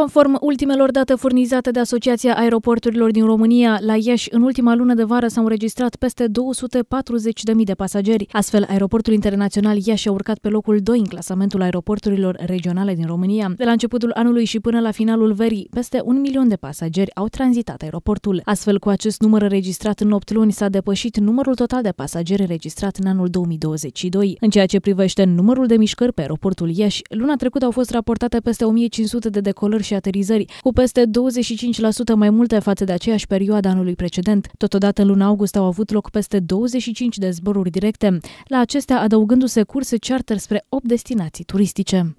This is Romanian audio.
Conform ultimelor date furnizate de Asociația Aeroporturilor din România, la Iași, în ultima lună de vară s-au înregistrat peste 240.000 de pasageri. Astfel, aeroportul internațional Iași a urcat pe locul 2 în clasamentul aeroporturilor regionale din România. De la începutul anului și până la finalul verii, peste un milion de pasageri au tranzitat aeroportul. Astfel, cu acest număr înregistrat în 8 luni, s-a depășit numărul total de pasageri înregistrat în anul 2022. În ceea ce privește numărul de mișcări pe aeroportul Iași, luna trecută au fost raportate peste 1500 de decolări și aterizări, cu peste 25% mai multe față de aceeași perioadă anului precedent. Totodată, în luna august au avut loc peste 25 de zboruri directe, la acestea adăugându-se curse charter spre 8 destinații turistice.